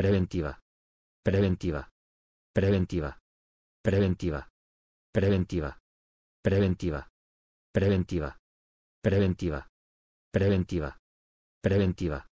preventiva, preventiva, preventiva, preventiva, preventiva, preventiva, preventiva, preventiva, preventiva, preventiva,